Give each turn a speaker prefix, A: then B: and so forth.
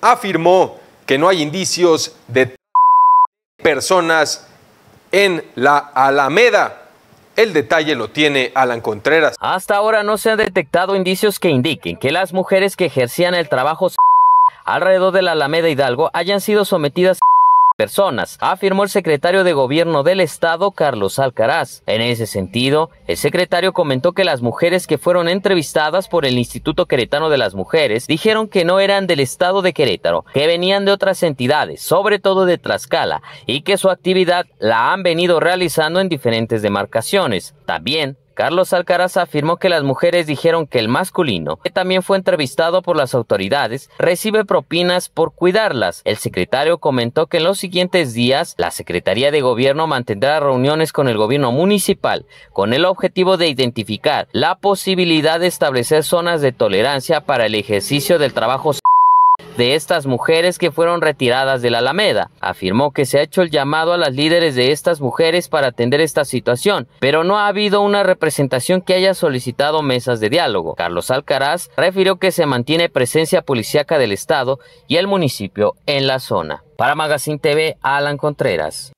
A: afirmó que no hay indicios de personas en la Alameda. El detalle lo tiene Alan Contreras. Hasta ahora no se han detectado indicios que indiquen que las mujeres que ejercían el trabajo alrededor de la Alameda Hidalgo hayan sido sometidas a personas, afirmó el secretario de Gobierno del Estado, Carlos Alcaraz. En ese sentido, el secretario comentó que las mujeres que fueron entrevistadas por el Instituto Queretano de las Mujeres dijeron que no eran del Estado de Querétaro, que venían de otras entidades, sobre todo de Tlaxcala, y que su actividad la han venido realizando en diferentes demarcaciones. También Carlos Alcaraz afirmó que las mujeres dijeron que el masculino, que también fue entrevistado por las autoridades, recibe propinas por cuidarlas. El secretario comentó que en los siguientes días la Secretaría de Gobierno mantendrá reuniones con el gobierno municipal con el objetivo de identificar la posibilidad de establecer zonas de tolerancia para el ejercicio del trabajo de estas mujeres que fueron retiradas de la Alameda. Afirmó que se ha hecho el llamado a las líderes de estas mujeres para atender esta situación, pero no ha habido una representación que haya solicitado mesas de diálogo. Carlos Alcaraz refirió que se mantiene presencia policíaca del Estado y el municipio en la zona. Para Magazine TV, Alan Contreras.